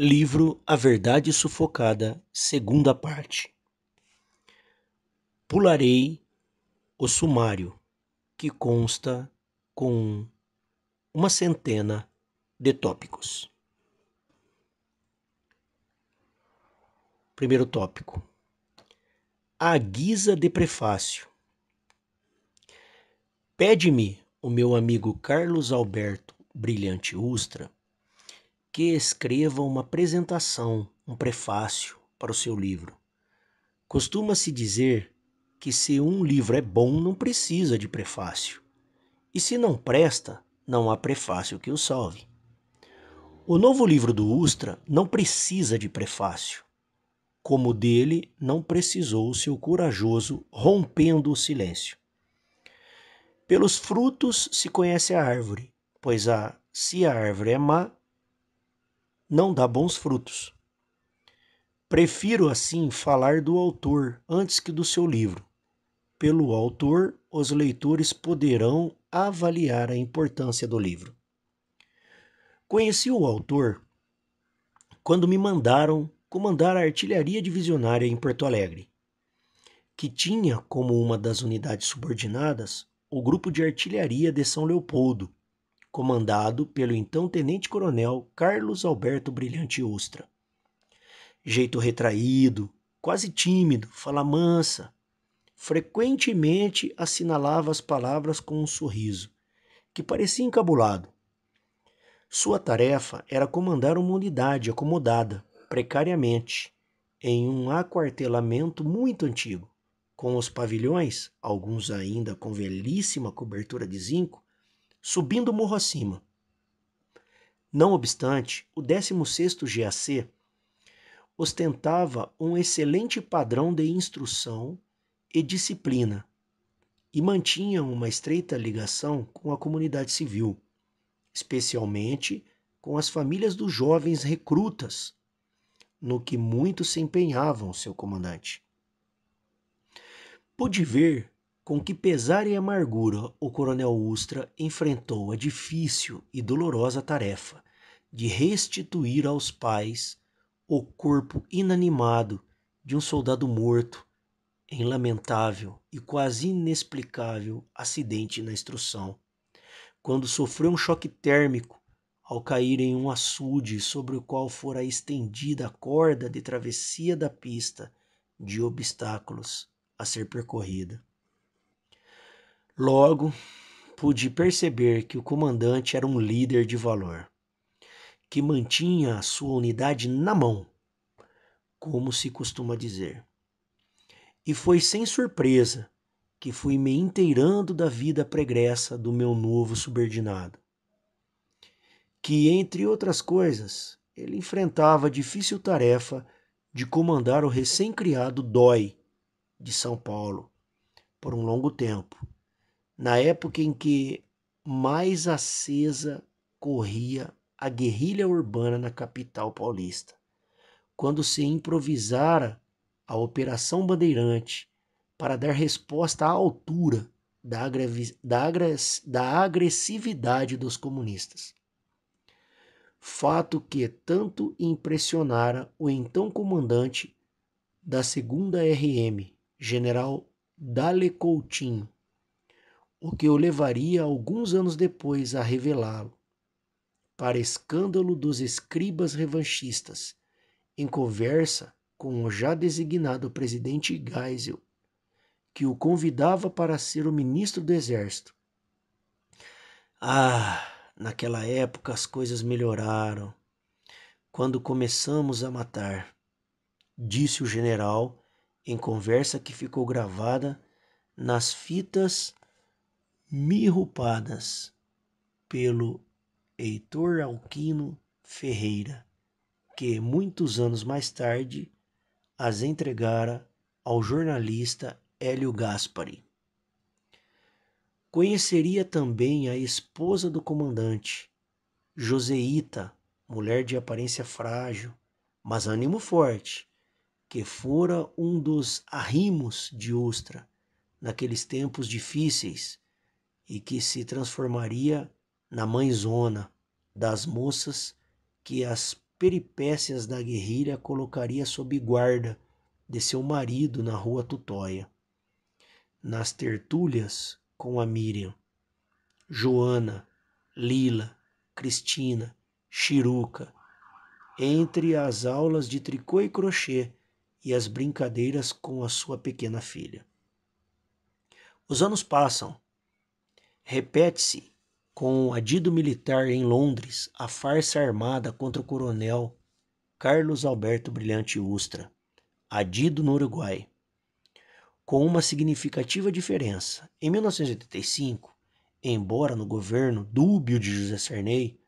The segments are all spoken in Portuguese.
Livro A Verdade Sufocada, segunda parte. Pularei o sumário que consta com uma centena de tópicos. Primeiro tópico: A guisa de prefácio. Pede-me o meu amigo Carlos Alberto Brilhante Ustra que escreva uma apresentação, um prefácio para o seu livro. Costuma-se dizer que se um livro é bom, não precisa de prefácio. E se não presta, não há prefácio que o salve. O novo livro do Ustra não precisa de prefácio, como dele não precisou o seu corajoso rompendo o silêncio. Pelos frutos se conhece a árvore, pois a, se a árvore é má, não dá bons frutos. Prefiro assim falar do autor antes que do seu livro. Pelo autor, os leitores poderão avaliar a importância do livro. Conheci o autor quando me mandaram comandar a artilharia divisionária em Porto Alegre, que tinha como uma das unidades subordinadas o grupo de artilharia de São Leopoldo, comandado pelo então tenente-coronel Carlos Alberto Brilhante Ostra. Jeito retraído, quase tímido, fala mansa, frequentemente assinalava as palavras com um sorriso, que parecia encabulado. Sua tarefa era comandar uma unidade acomodada, precariamente, em um aquartelamento muito antigo, com os pavilhões, alguns ainda com velhíssima cobertura de zinco, subindo morro acima. Não obstante, o 16º GAC ostentava um excelente padrão de instrução e disciplina e mantinha uma estreita ligação com a comunidade civil, especialmente com as famílias dos jovens recrutas, no que muito se empenhavam seu comandante. Pude ver com que pesar e amargura o coronel Ustra enfrentou a difícil e dolorosa tarefa de restituir aos pais o corpo inanimado de um soldado morto em lamentável e quase inexplicável acidente na instrução, quando sofreu um choque térmico ao cair em um açude sobre o qual fora estendida a corda de travessia da pista de obstáculos a ser percorrida. Logo, pude perceber que o comandante era um líder de valor, que mantinha a sua unidade na mão, como se costuma dizer. E foi sem surpresa que fui me inteirando da vida pregressa do meu novo subordinado, que, entre outras coisas, ele enfrentava a difícil tarefa de comandar o recém-criado DOI de São Paulo por um longo tempo na época em que mais acesa corria a guerrilha urbana na capital paulista, quando se improvisara a Operação Bandeirante para dar resposta à altura da, agressividade dos comunistas. Fato que tanto impressionara o então comandante da 2 RM, general Dale Coutinho, o que o levaria alguns anos depois a revelá-lo, para escândalo dos escribas revanchistas, em conversa com o já designado presidente Geisel, que o convidava para ser o ministro do Exército. Ah, naquela época as coisas melhoraram. Quando começamos a matar, disse o general em conversa que ficou gravada nas fitas Mirrupadas, pelo Heitor Alquino Ferreira, que muitos anos mais tarde as entregara ao jornalista Hélio Gaspari. Conheceria também a esposa do comandante, Joseita, mulher de aparência frágil, mas ânimo forte, que fora um dos arrimos de Ustra naqueles tempos difíceis e que se transformaria na mãezona das moças que as peripécias da guerrilha colocaria sob guarda de seu marido na rua Tutóia. Nas tertúlias com a Miriam, Joana, Lila, Cristina, Chiruca, entre as aulas de tricô e crochê e as brincadeiras com a sua pequena filha. Os anos passam Repete-se com o adido militar em Londres a farsa armada contra o coronel Carlos Alberto Brilhante Ustra, adido no Uruguai. Com uma significativa diferença, em 1985, embora no governo dúbio de José Sarney,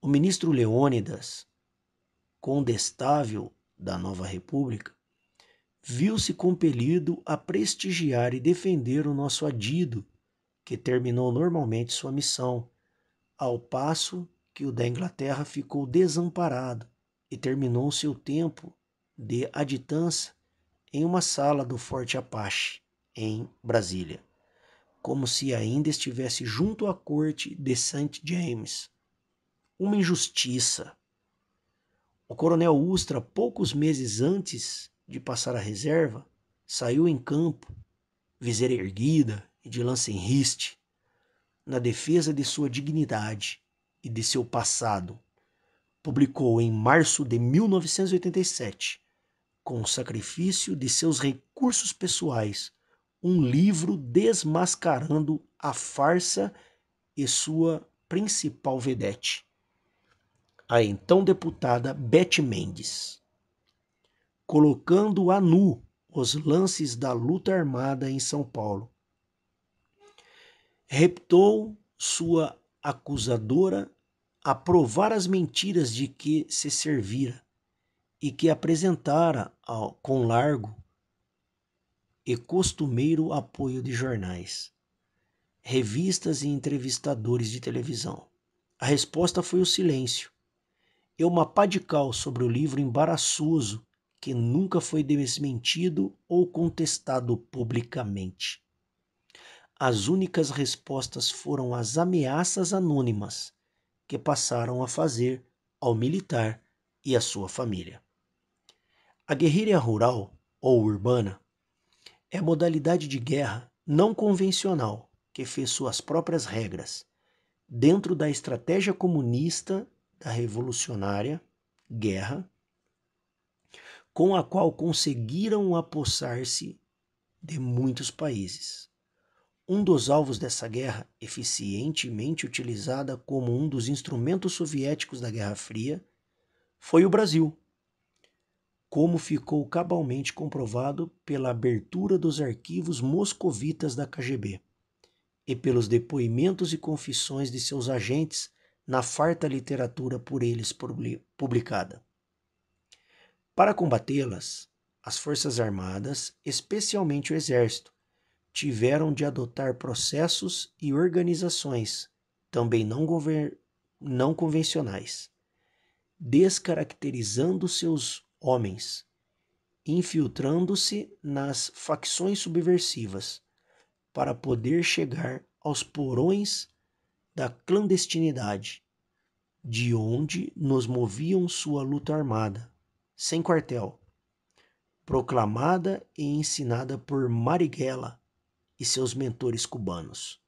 o ministro Leônidas, condestável da nova república, viu-se compelido a prestigiar e defender o nosso adido que terminou normalmente sua missão, ao passo que o da Inglaterra ficou desamparado e terminou seu tempo de aditância em uma sala do Forte Apache, em Brasília, como se ainda estivesse junto à corte de St. James. Uma injustiça. O coronel Ustra, poucos meses antes de passar a reserva, saiu em campo, viseira erguida, e de Lancenrist na defesa de sua dignidade e de seu passado. Publicou em março de 1987, com o sacrifício de seus recursos pessoais, um livro desmascarando a farsa e sua principal vedete, a então deputada Beth Mendes, colocando a nu os lances da luta armada em São Paulo reptou sua acusadora a provar as mentiras de que se servira e que apresentara ao, com largo e costumeiro apoio de jornais, revistas e entrevistadores de televisão. A resposta foi o silêncio e uma pá de cal sobre o livro embaraçoso que nunca foi desmentido ou contestado publicamente as únicas respostas foram as ameaças anônimas que passaram a fazer ao militar e à sua família. A guerrilha rural ou urbana é a modalidade de guerra não convencional que fez suas próprias regras dentro da estratégia comunista da revolucionária guerra com a qual conseguiram apossar-se de muitos países um dos alvos dessa guerra, eficientemente utilizada como um dos instrumentos soviéticos da Guerra Fria, foi o Brasil, como ficou cabalmente comprovado pela abertura dos arquivos moscovitas da KGB e pelos depoimentos e confissões de seus agentes na farta literatura por eles publicada. Para combatê-las, as Forças Armadas, especialmente o Exército, tiveram de adotar processos e organizações, também não, não convencionais, descaracterizando seus homens, infiltrando-se nas facções subversivas, para poder chegar aos porões da clandestinidade, de onde nos moviam sua luta armada, sem quartel, proclamada e ensinada por Marighella e seus mentores cubanos.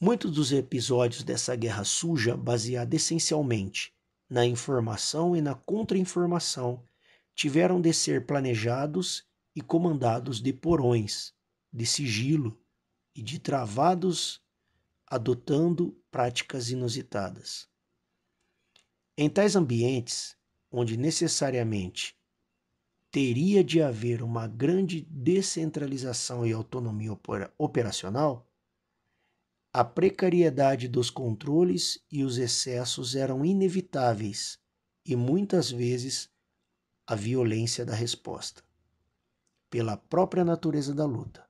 Muitos dos episódios dessa guerra suja baseada essencialmente na informação e na contra-informação tiveram de ser planejados e comandados de porões, de sigilo e de travados adotando práticas inusitadas. Em tais ambientes, onde necessariamente teria de haver uma grande descentralização e autonomia operacional, a precariedade dos controles e os excessos eram inevitáveis e muitas vezes a violência da resposta. Pela própria natureza da luta,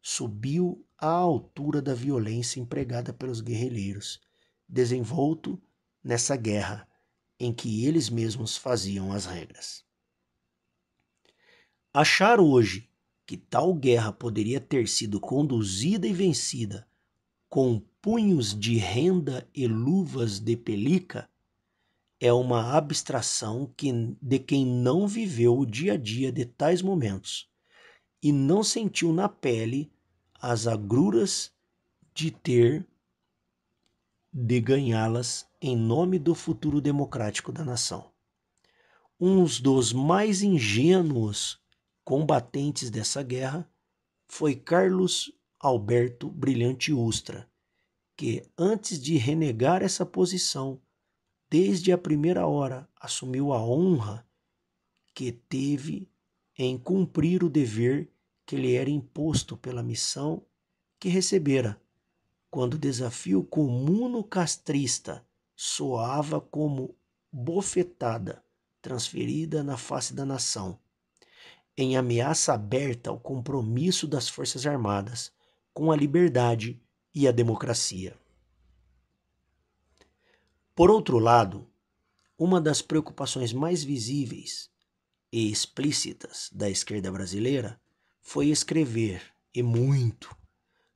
subiu à altura da violência empregada pelos guerrilheiros, desenvolto nessa guerra em que eles mesmos faziam as regras. Achar hoje que tal guerra poderia ter sido conduzida e vencida com punhos de renda e luvas de pelica é uma abstração que, de quem não viveu o dia a dia de tais momentos e não sentiu na pele as agruras de ter de ganhá-las em nome do futuro democrático da nação. Uns dos mais ingênuos combatentes dessa guerra foi Carlos Alberto Brilhante Ustra, que, antes de renegar essa posição, desde a primeira hora assumiu a honra que teve em cumprir o dever que lhe era imposto pela missão que recebera, quando o desafio comuno-castrista soava como bofetada transferida na face da nação em ameaça aberta ao compromisso das Forças Armadas com a liberdade e a democracia. Por outro lado, uma das preocupações mais visíveis e explícitas da esquerda brasileira foi escrever, e muito,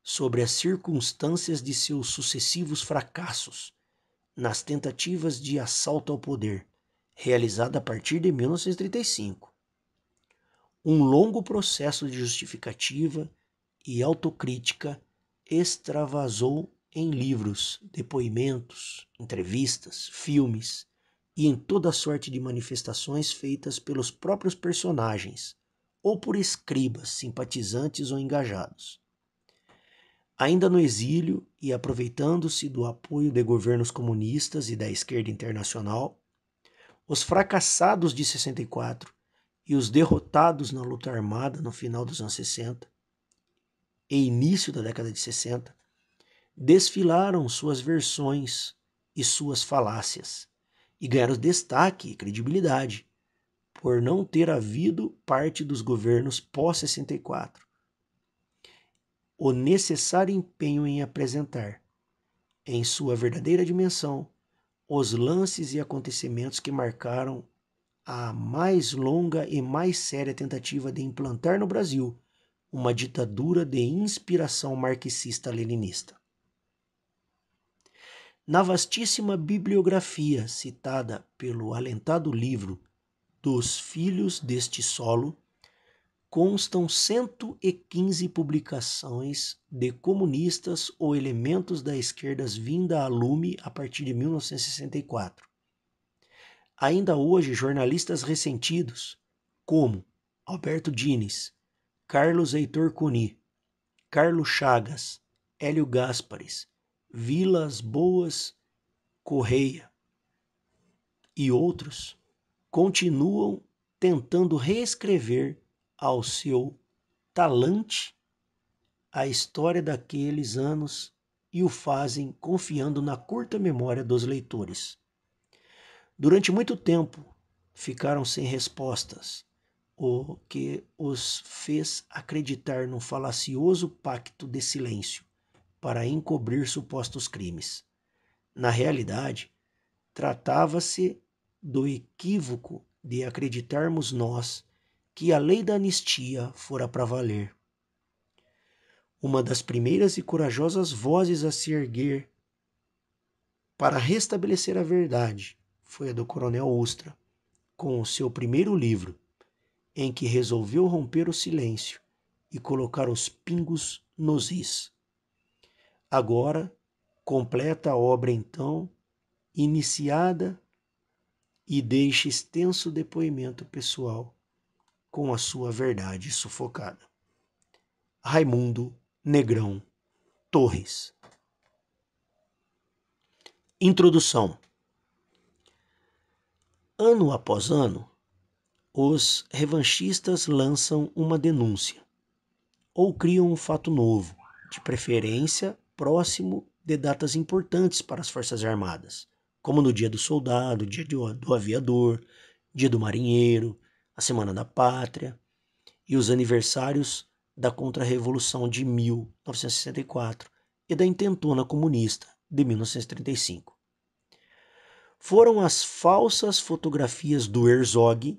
sobre as circunstâncias de seus sucessivos fracassos nas tentativas de assalto ao poder, realizada a partir de 1935, um longo processo de justificativa e autocrítica extravasou em livros, depoimentos, entrevistas, filmes e em toda sorte de manifestações feitas pelos próprios personagens ou por escribas, simpatizantes ou engajados. Ainda no exílio e aproveitando-se do apoio de governos comunistas e da esquerda internacional, os fracassados de 64 e os derrotados na luta armada no final dos anos 60 e início da década de 60 desfilaram suas versões e suas falácias e ganharam destaque e credibilidade por não ter havido parte dos governos pós-64 o necessário empenho em apresentar, em sua verdadeira dimensão, os lances e acontecimentos que marcaram a mais longa e mais séria tentativa de implantar no Brasil uma ditadura de inspiração marxista-leninista. Na vastíssima bibliografia citada pelo alentado livro Dos Filhos deste Solo, constam 115 publicações de comunistas ou elementos da esquerda vinda a lume a partir de 1964 ainda hoje jornalistas ressentidos, como Alberto Dines, Carlos Heitor Cuni, Carlos Chagas, Hélio Gaspares, Vilas Boas Correia e outros continuam tentando reescrever ao seu talante a história daqueles anos e o fazem confiando na curta memória dos leitores. Durante muito tempo ficaram sem respostas, o que os fez acreditar num falacioso pacto de silêncio para encobrir supostos crimes. Na realidade, tratava-se do equívoco de acreditarmos nós que a lei da anistia fora para valer. Uma das primeiras e corajosas vozes a se erguer para restabelecer a verdade foi a do Coronel Ustra, com o seu primeiro livro, em que resolveu romper o silêncio e colocar os pingos nos is. Agora, completa a obra então, iniciada e deixa extenso depoimento pessoal com a sua verdade sufocada. Raimundo Negrão Torres Introdução Ano após ano, os revanchistas lançam uma denúncia ou criam um fato novo, de preferência próximo de datas importantes para as Forças Armadas, como no Dia do Soldado, Dia do Aviador, Dia do Marinheiro, a Semana da Pátria e os aniversários da Contra-Revolução de 1964 e da Intentona Comunista de 1935 foram as falsas fotografias do Herzog,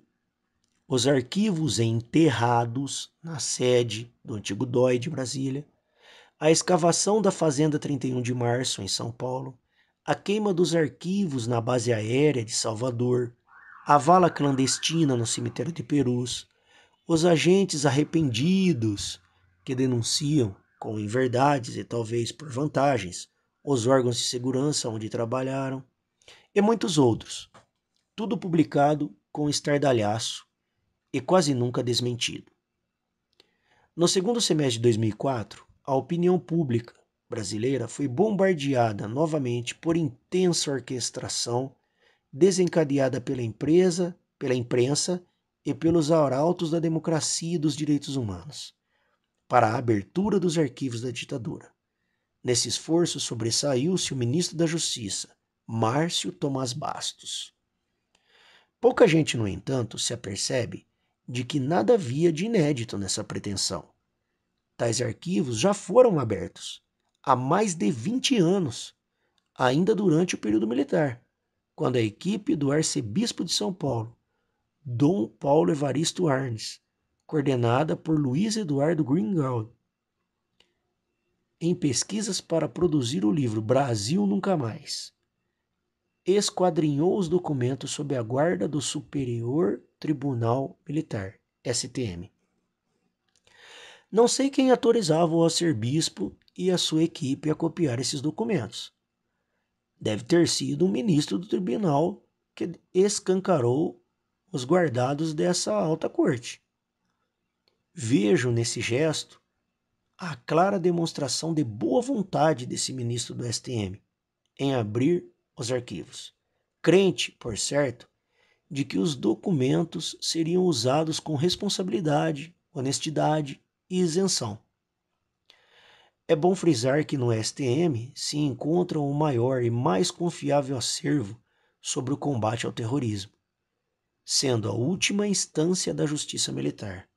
os arquivos enterrados na sede do antigo DOI de Brasília, a escavação da Fazenda 31 de Março, em São Paulo, a queima dos arquivos na base aérea de Salvador, a vala clandestina no cemitério de Perus, os agentes arrependidos que denunciam, com inverdades e talvez por vantagens, os órgãos de segurança onde trabalharam, e muitos outros. Tudo publicado com estardalhaço e quase nunca desmentido. No segundo semestre de 2004, a opinião pública brasileira foi bombardeada novamente por intensa orquestração desencadeada pela empresa, pela imprensa e pelos arautos da democracia e dos direitos humanos, para a abertura dos arquivos da ditadura. Nesse esforço sobressaiu-se o ministro da Justiça, Márcio Tomás Bastos. Pouca gente, no entanto, se apercebe de que nada havia de inédito nessa pretensão. Tais arquivos já foram abertos há mais de 20 anos, ainda durante o período militar, quando a equipe do arcebispo de São Paulo, Dom Paulo Evaristo Arnes, coordenada por Luiz Eduardo Greenwald, em pesquisas para produzir o livro Brasil Nunca Mais, esquadrinhou os documentos sob a guarda do Superior Tribunal Militar, STM. Não sei quem autorizava o arcebispo e a sua equipe a copiar esses documentos. Deve ter sido o ministro do tribunal que escancarou os guardados dessa alta corte. Vejo nesse gesto a clara demonstração de boa vontade desse ministro do STM em abrir os arquivos, crente, por certo, de que os documentos seriam usados com responsabilidade, honestidade e isenção. É bom frisar que no STM se encontra o maior e mais confiável acervo sobre o combate ao terrorismo, sendo a última instância da Justiça Militar.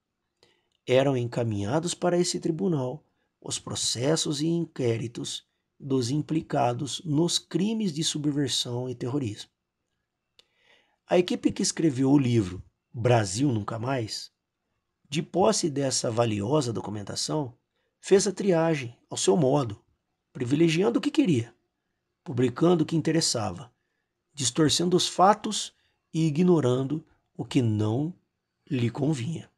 Eram encaminhados para esse tribunal os processos e inquéritos dos implicados nos crimes de subversão e terrorismo. A equipe que escreveu o livro Brasil Nunca Mais, de posse dessa valiosa documentação, fez a triagem ao seu modo, privilegiando o que queria, publicando o que interessava, distorcendo os fatos e ignorando o que não lhe convinha.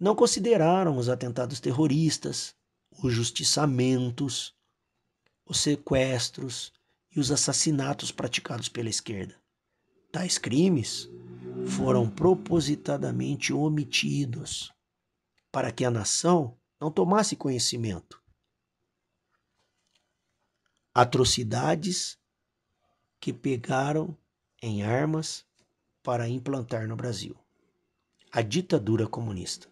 Não consideraram os atentados terroristas, os justiçamentos, os sequestros e os assassinatos praticados pela esquerda. Tais crimes foram propositadamente omitidos para que a nação não tomasse conhecimento. Atrocidades que pegaram em armas para implantar no Brasil a ditadura comunista.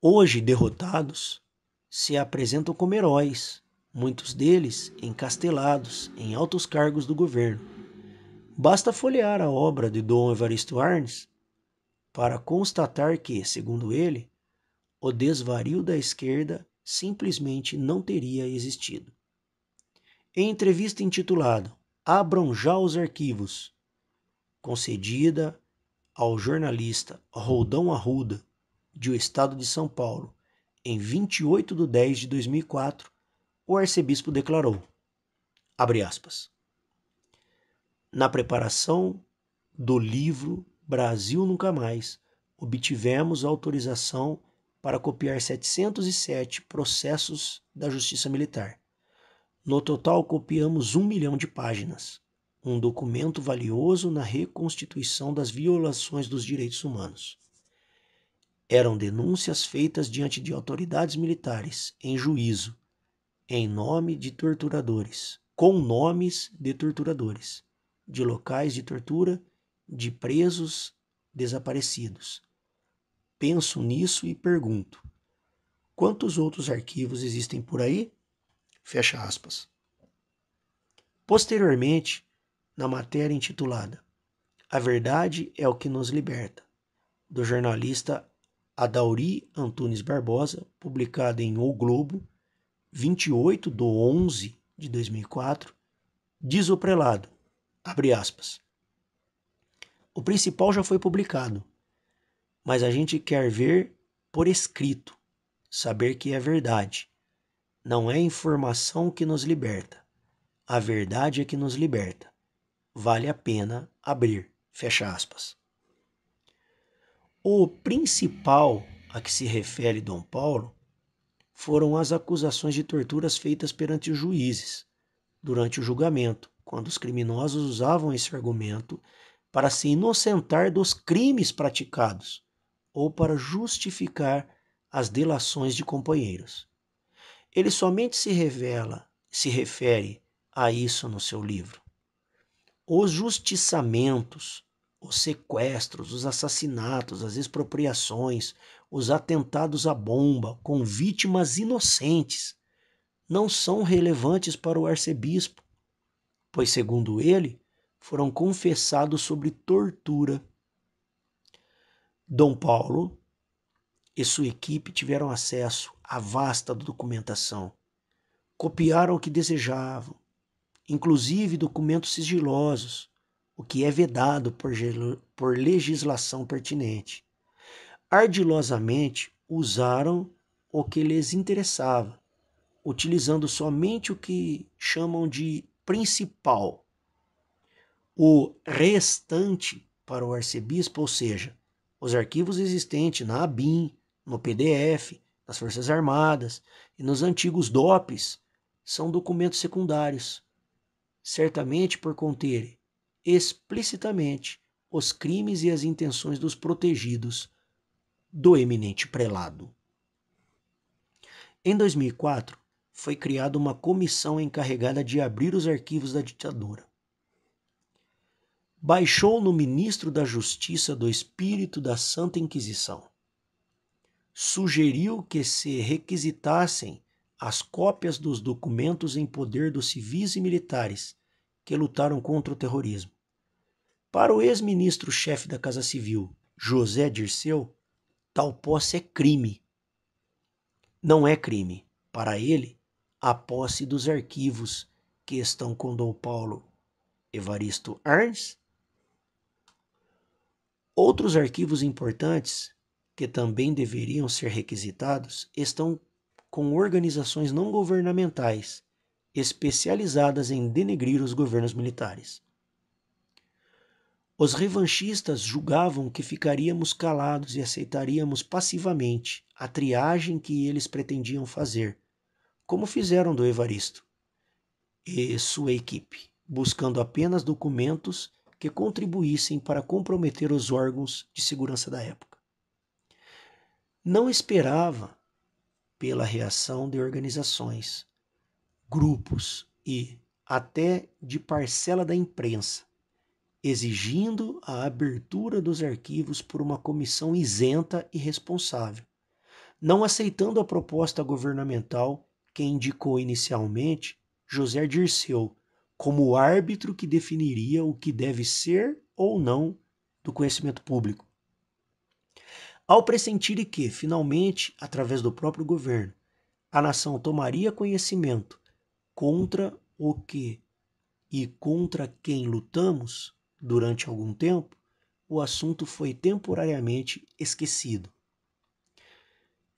Hoje, derrotados, se apresentam como heróis muitos deles encastelados em altos cargos do governo. Basta folhear a obra de Dom Evaristo Arnes para constatar que, segundo ele, o desvario da esquerda simplesmente não teria existido. Em entrevista intitulada Abram já os arquivos, concedida ao jornalista Roldão Arruda, de O Estado de São Paulo, em 28 de 10 de 2004, o arcebispo declarou, abre aspas, na preparação do livro Brasil Nunca Mais, obtivemos autorização para copiar 707 processos da Justiça Militar. No total, copiamos um milhão de páginas, um documento valioso na reconstituição das violações dos direitos humanos. Eram denúncias feitas diante de autoridades militares, em juízo, em nome de torturadores, com nomes de torturadores, de locais de tortura, de presos desaparecidos. Penso nisso e pergunto: quantos outros arquivos existem por aí? Fecha aspas. Posteriormente, na matéria intitulada A Verdade é o que nos liberta, do jornalista Adauri Antunes Barbosa, publicada em O Globo, 28 de 11 de 2004, diz o prelado, abre aspas, o principal já foi publicado, mas a gente quer ver por escrito, saber que é verdade. Não é informação que nos liberta, a verdade é que nos liberta. Vale a pena abrir, fecha aspas. O principal a que se refere Dom Paulo foram as acusações de torturas feitas perante os juízes durante o julgamento, quando os criminosos usavam esse argumento para se inocentar dos crimes praticados ou para justificar as delações de companheiros. Ele somente se revela, se refere a isso no seu livro. Os justiçamentos, os sequestros, os assassinatos, as expropriações, os atentados à bomba com vítimas inocentes não são relevantes para o arcebispo, pois, segundo ele, foram confessados sobre tortura. Dom Paulo e sua equipe tiveram acesso à vasta documentação. Copiaram o que desejavam, inclusive documentos sigilosos, o que é vedado por, por legislação pertinente ardilosamente usaram o que lhes interessava, utilizando somente o que chamam de principal. O restante para o arcebispo, ou seja, os arquivos existentes na ABIN, no PDF, nas Forças Armadas e nos antigos DOPs, são documentos secundários, certamente por conterem explicitamente os crimes e as intenções dos protegidos do eminente prelado. Em 2004, foi criada uma comissão encarregada de abrir os arquivos da ditadura. Baixou no ministro da Justiça do espírito da Santa Inquisição. Sugeriu que se requisitassem as cópias dos documentos em poder dos civis e militares que lutaram contra o terrorismo. Para o ex-ministro-chefe da Casa Civil, José Dirceu, tal posse é crime. Não é crime, para ele, a posse dos arquivos que estão com Dom Paulo Evaristo Arns. Outros arquivos importantes que também deveriam ser requisitados estão com organizações não governamentais especializadas em denegrir os governos militares. Os revanchistas julgavam que ficaríamos calados e aceitaríamos passivamente a triagem que eles pretendiam fazer, como fizeram do Evaristo e sua equipe, buscando apenas documentos que contribuíssem para comprometer os órgãos de segurança da época. Não esperava pela reação de organizações, grupos e até de parcela da imprensa exigindo a abertura dos arquivos por uma comissão isenta e responsável, não aceitando a proposta governamental que indicou inicialmente José Dirceu como árbitro que definiria o que deve ser ou não do conhecimento público. Ao pressentir que, finalmente, através do próprio governo, a nação tomaria conhecimento contra o que e contra quem lutamos, Durante algum tempo, o assunto foi temporariamente esquecido.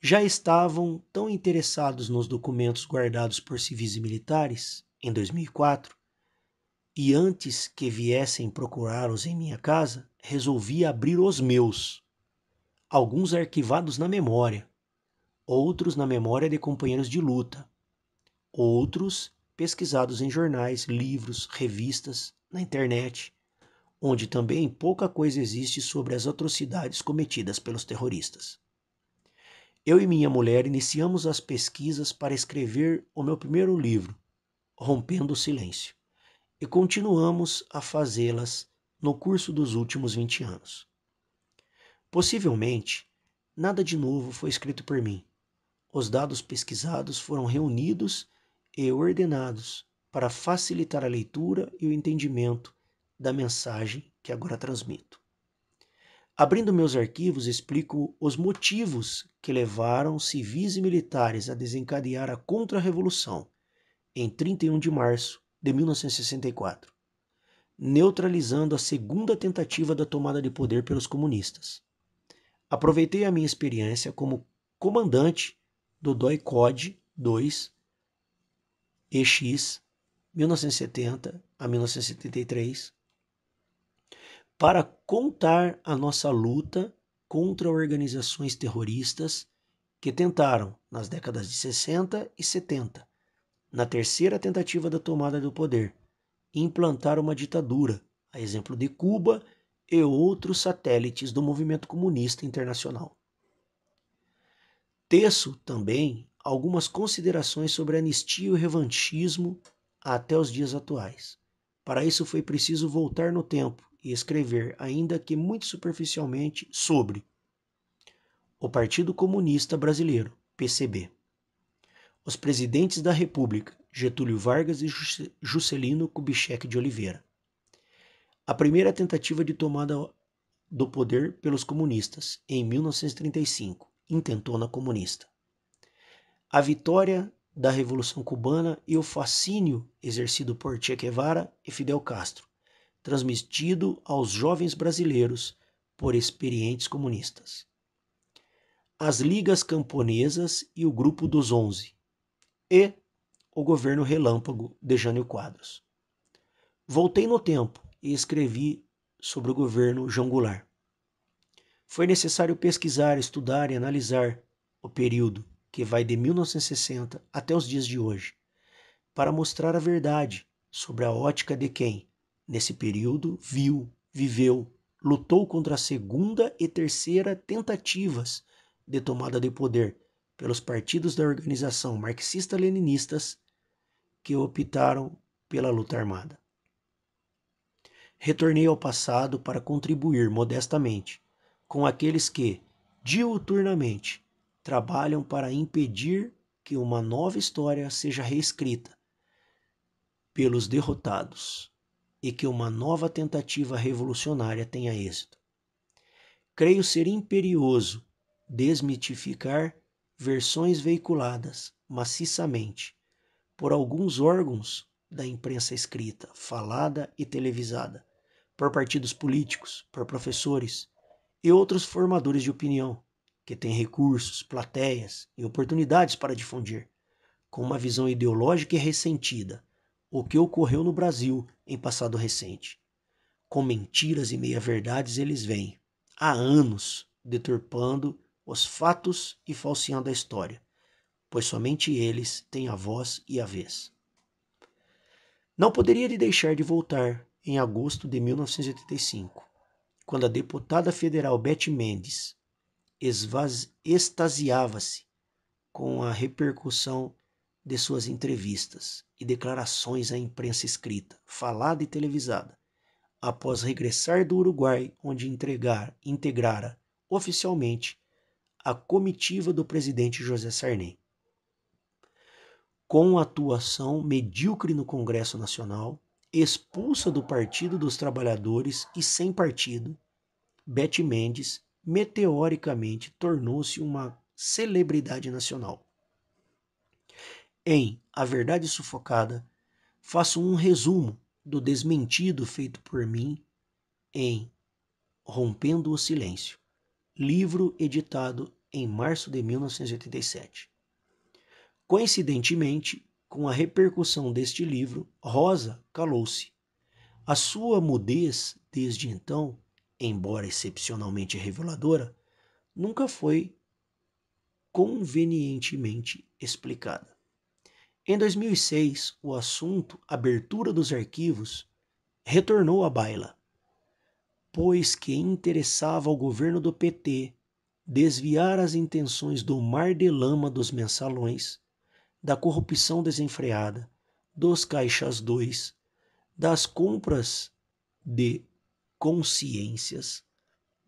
Já estavam tão interessados nos documentos guardados por civis e militares, em 2004, e antes que viessem procurá-los em minha casa, resolvi abrir os meus. Alguns arquivados na memória, outros na memória de companheiros de luta, outros pesquisados em jornais, livros, revistas, na internet onde também pouca coisa existe sobre as atrocidades cometidas pelos terroristas. Eu e minha mulher iniciamos as pesquisas para escrever o meu primeiro livro, Rompendo o Silêncio, e continuamos a fazê-las no curso dos últimos 20 anos. Possivelmente, nada de novo foi escrito por mim. Os dados pesquisados foram reunidos e ordenados para facilitar a leitura e o entendimento da mensagem que agora transmito. Abrindo meus arquivos, explico os motivos que levaram civis e militares a desencadear a Contra-Revolução em 31 de março de 1964, neutralizando a segunda tentativa da tomada de poder pelos comunistas. Aproveitei a minha experiência como comandante do DOI COD 2 EX 1970 a 1973 para contar a nossa luta contra organizações terroristas que tentaram, nas décadas de 60 e 70, na terceira tentativa da tomada do poder, implantar uma ditadura, a exemplo de Cuba e outros satélites do movimento comunista internacional. Teço também algumas considerações sobre anistia e o revanchismo até os dias atuais. Para isso foi preciso voltar no tempo e escrever, ainda que muito superficialmente, sobre o Partido Comunista Brasileiro, PCB, os presidentes da República, Getúlio Vargas e Juscelino Kubitschek de Oliveira, a primeira tentativa de tomada do poder pelos comunistas, em 1935, intentona comunista. A vitória da Revolução Cubana e o fascínio exercido por Che Guevara e Fidel Castro, transmitido aos jovens brasileiros por experientes comunistas. As Ligas Camponesas e o Grupo dos Onze, e o governo relâmpago de Jânio Quadros. Voltei no tempo e escrevi sobre o governo João Goulart. Foi necessário pesquisar, estudar e analisar o período que vai de 1960 até os dias de hoje, para mostrar a verdade sobre a ótica de quem, nesse período, viu, viveu, lutou contra a segunda e terceira tentativas de tomada de poder pelos partidos da organização marxista-leninistas que optaram pela luta armada. Retornei ao passado para contribuir modestamente com aqueles que, diuturnamente, trabalham para impedir que uma nova história seja reescrita pelos derrotados e que uma nova tentativa revolucionária tenha êxito. Creio ser imperioso desmitificar versões veiculadas maciçamente por alguns órgãos da imprensa escrita, falada e televisada, por partidos políticos, por professores e outros formadores de opinião, que têm recursos, plateias e oportunidades para difundir, com uma visão ideológica e ressentida o que ocorreu no Brasil em passado recente. Com mentiras e meia-verdades eles vêm, há anos, deturpando os fatos e falseando a história, pois somente eles têm a voz e a vez. Não poderia ele deixar de voltar em agosto de 1985, quando a deputada federal Beth Mendes extasiava-se com a repercussão de suas entrevistas e declarações à imprensa escrita, falada e televisada, após regressar do Uruguai, onde entregar, integrara oficialmente a comitiva do presidente José Sarney. Com atuação medíocre no Congresso Nacional, expulsa do Partido dos Trabalhadores e sem partido, Beth Mendes meteoricamente tornou-se uma celebridade nacional em A Verdade Sufocada, faço um resumo do desmentido feito por mim em Rompendo o Silêncio, livro editado em março de 1987. Coincidentemente, com a repercussão deste livro, Rosa calou-se. A sua mudez desde então, embora excepcionalmente reveladora, nunca foi convenientemente explicada. Em 2006, o assunto abertura dos arquivos retornou à baila, pois que interessava ao governo do PT desviar as intenções do mar de lama dos mensalões, da corrupção desenfreada, dos caixas dois, das compras de consciências,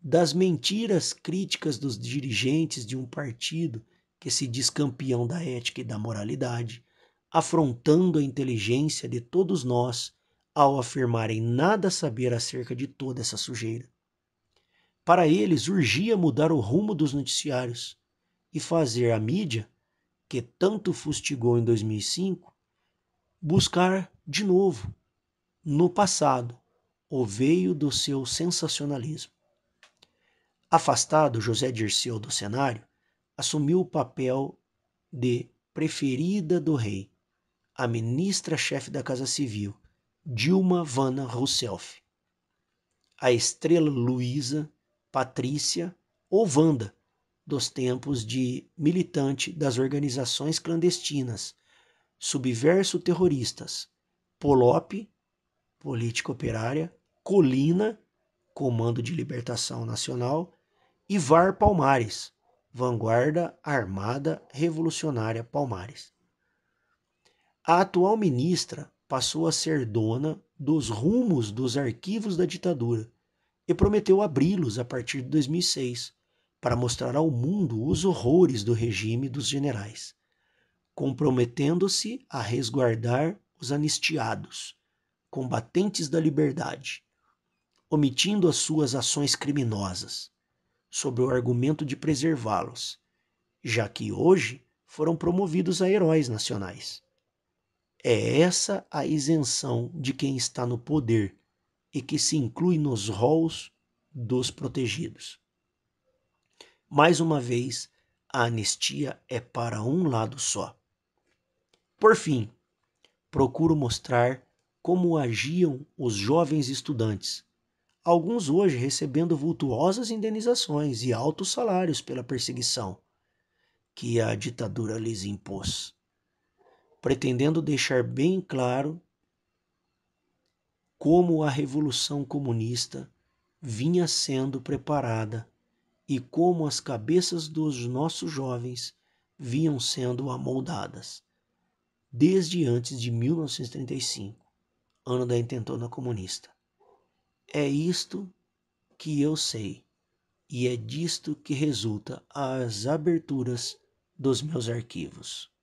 das mentiras críticas dos dirigentes de um partido que se diz campeão da ética e da moralidade, afrontando a inteligência de todos nós ao afirmarem nada saber acerca de toda essa sujeira. Para eles, urgia mudar o rumo dos noticiários e fazer a mídia, que tanto fustigou em 2005, buscar de novo, no passado, o veio do seu sensacionalismo. Afastado José Dirceu do cenário, assumiu o papel de preferida do rei, a ministra-chefe da Casa Civil, Dilma Vanna Rousseff, a estrela Luísa, Patrícia ou Wanda, dos tempos de militante das organizações clandestinas, subverso terroristas, Polope política operária, Colina, Comando de Libertação Nacional, e VAR Palmares, Vanguarda Armada Revolucionária Palmares. A atual ministra passou a ser dona dos rumos dos arquivos da ditadura e prometeu abri-los a partir de 2006 para mostrar ao mundo os horrores do regime dos generais, comprometendo-se a resguardar os anistiados, combatentes da liberdade, omitindo as suas ações criminosas, sob o argumento de preservá-los, já que hoje foram promovidos a heróis nacionais. É essa a isenção de quem está no poder e que se inclui nos rolos dos protegidos. Mais uma vez, a anistia é para um lado só. Por fim, procuro mostrar como agiam os jovens estudantes, alguns hoje recebendo vultuosas indenizações e altos salários pela perseguição que a ditadura lhes impôs pretendendo deixar bem claro como a revolução comunista vinha sendo preparada e como as cabeças dos nossos jovens vinham sendo amoldadas desde antes de 1935, ano da intentona comunista. É isto que eu sei e é disto que resulta as aberturas dos meus arquivos.